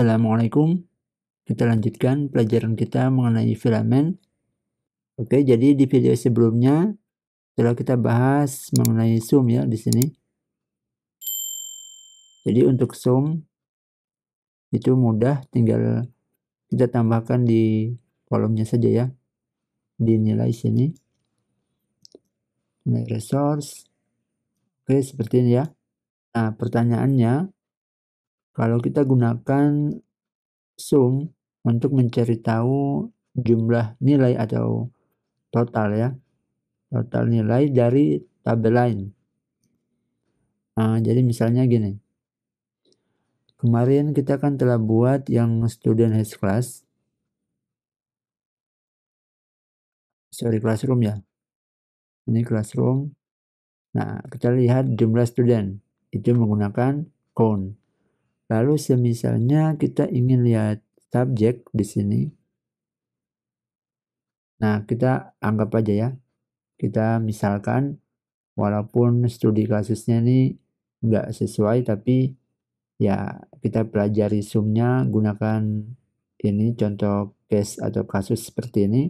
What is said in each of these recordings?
Assalamualaikum. Kita lanjutkan pelajaran kita mengenai filamen. Oke, jadi di video sebelumnya telah kita bahas mengenai zoom ya di sini. Jadi untuk zoom itu mudah tinggal kita tambahkan di kolomnya saja ya. Di nilai sini. Nilai resource. Oke, seperti ini ya. Nah, pertanyaannya kalau kita gunakan sum untuk mencari tahu jumlah nilai atau total ya. Total nilai dari tabel lain. Nah, jadi misalnya gini. Kemarin kita kan telah buat yang student has class. Sorry, classroom ya. Ini classroom. Nah, kita lihat jumlah student. Itu menggunakan count. Lalu semisalnya kita ingin lihat subjek di sini. Nah, kita anggap aja ya. Kita misalkan walaupun studi kasusnya ini nggak sesuai tapi ya kita pelajari sumnya gunakan ini contoh case atau kasus seperti ini.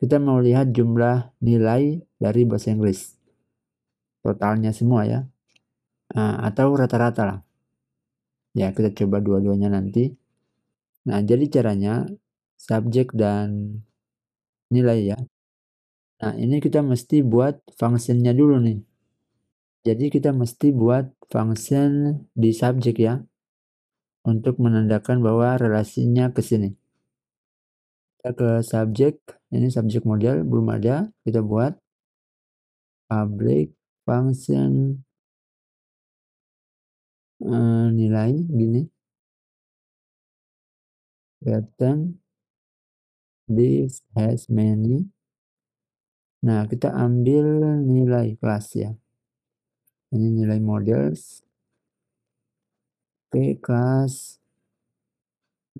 Kita mau lihat jumlah nilai dari bahasa Inggris. Totalnya semua ya. Nah, atau rata-rata lah ya kita coba dua-duanya nanti nah jadi caranya subjek dan nilai ya nah ini kita mesti buat fungsinya dulu nih jadi kita mesti buat function di subjek ya untuk menandakan bahwa relasinya ke sini kita ke subjek ini subjek model belum ada kita buat public function uh, nilai gini. Pattern. This has many. Nah, kita ambil nilai kelas ya. Ini nilai models. Oke, kelas.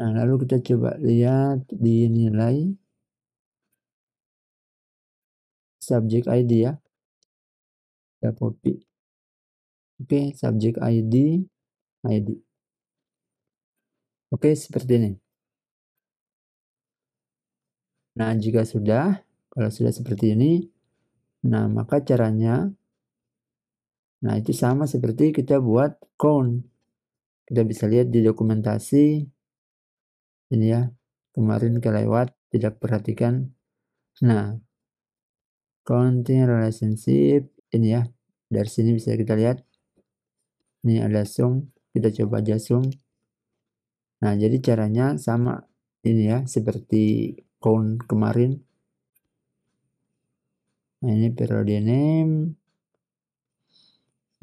Nah, lalu kita coba lihat di nilai subject ID ya. Kita copy. Oke, subjek ID, ID. Oke, seperti ini. Nah, jika sudah, kalau sudah seperti ini, nah maka caranya, nah itu sama seperti kita buat count. Kita bisa lihat di dokumentasi, ini ya, kemarin kelewat, tidak perhatikan. Nah, counting relationship, ini ya, dari sini bisa kita lihat ini ada zoom kita coba aja zoom nah jadi caranya sama ini ya seperti count kemarin nah ini periode name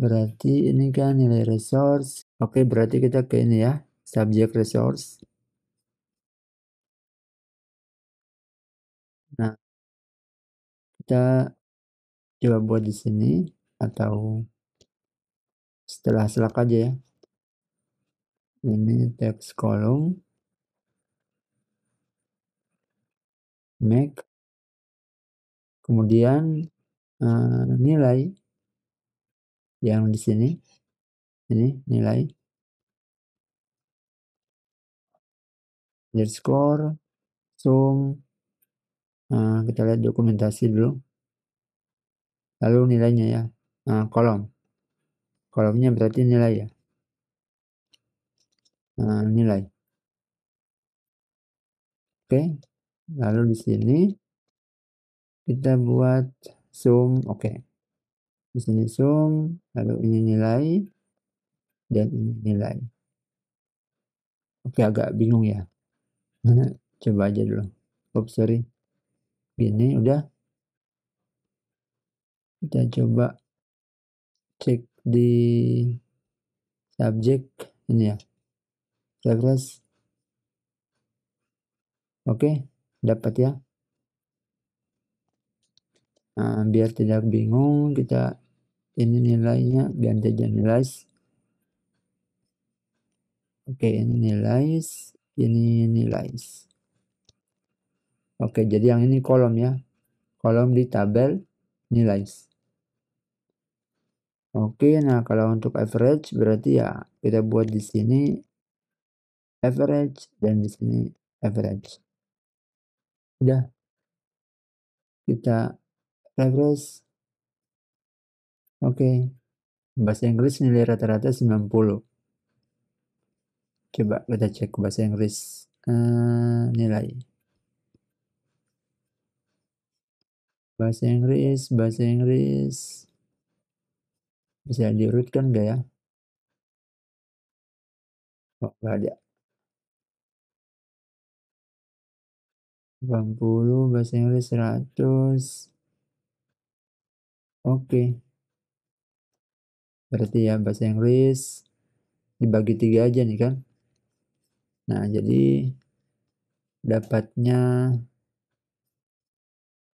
berarti ini kan nilai resource oke berarti kita ke ini ya subject resource nah kita coba buat di sini atau setelah selak aja ya ini text kolom make kemudian uh, nilai yang di sini ini nilai underscore sum nah, kita lihat dokumentasi dulu lalu nilainya ya nah, kolom Kolomnya berarti nilai ya. Nah, nilai. Oke. Lalu di sini kita buat sum. Oke. Di sini sum, lalu ini nilai dan ini nilai. Oke, agak bingung ya. Mana coba aja dulu. Oops, sorry. Gini udah. Kita coba cek di subjek ini ya Cypress oke dapat ya nah, biar tidak bingung kita ini nilainya ganti aja nilai oke ini nilai ini nilai oke jadi yang ini kolom ya kolom di tabel nilai Oke, nah kalau untuk average berarti ya kita buat di sini average dan di sini average. Udah. Kita refresh. Oke. Bahasa Inggris nilai rata-rata 90. Coba kita cek bahasa Inggris uh, nilai. Bahasa Inggris, bahasa Inggris. Bisa diurutkan gak ya? Oh, gak ada. 80, bahasa Inggris 100. Oke. Okay. Berarti ya bahasa Inggris dibagi tiga aja nih kan. Nah, jadi dapatnya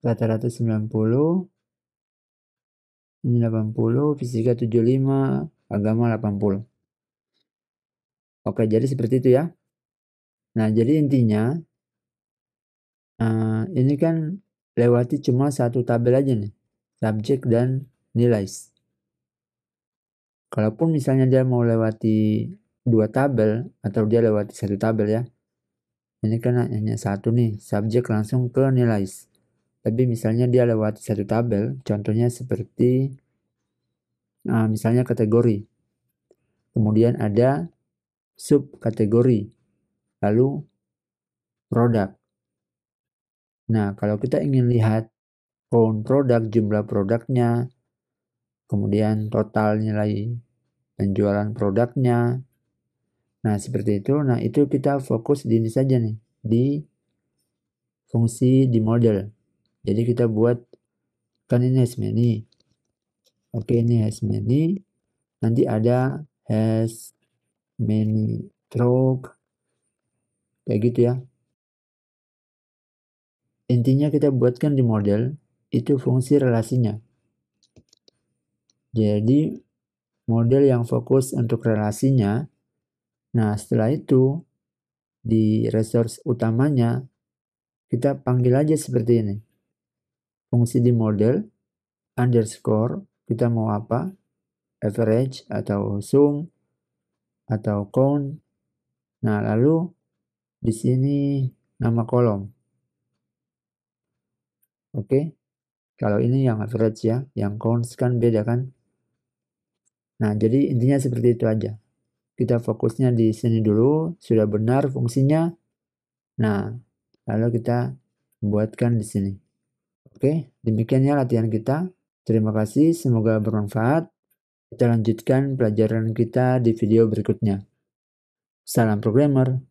rata-rata 90 ini 80, fisika 75, agama 80. Oke, jadi seperti itu ya. Nah, jadi intinya uh, ini kan lewati cuma satu tabel aja nih, subjek dan nilai. Kalaupun misalnya dia mau lewati dua tabel atau dia lewati satu tabel ya, ini kan hanya satu nih, subjek langsung ke nilai. Tapi misalnya dia lewat satu tabel, contohnya seperti uh, misalnya kategori. Kemudian ada sub kategori, lalu produk. Nah, kalau kita ingin lihat count produk, jumlah produknya, kemudian total nilai penjualan produknya. Nah, seperti itu. Nah, itu kita fokus di ini saja nih, di fungsi di model. Jadi kita buat kan ini has many. Oke ini has many. Nanti ada has many truck, kayak gitu ya. Intinya kita buatkan di model itu fungsi relasinya. Jadi model yang fokus untuk relasinya. Nah, setelah itu di resource utamanya kita panggil aja seperti ini fungsi di model underscore kita mau apa average atau sum atau count nah lalu di sini nama kolom oke okay. kalau ini yang average ya yang count kan beda kan nah jadi intinya seperti itu aja kita fokusnya di sini dulu sudah benar fungsinya nah lalu kita buatkan di sini Oke, demikiannya latihan kita. Terima kasih, semoga bermanfaat. Kita lanjutkan pelajaran kita di video berikutnya. Salam programmer.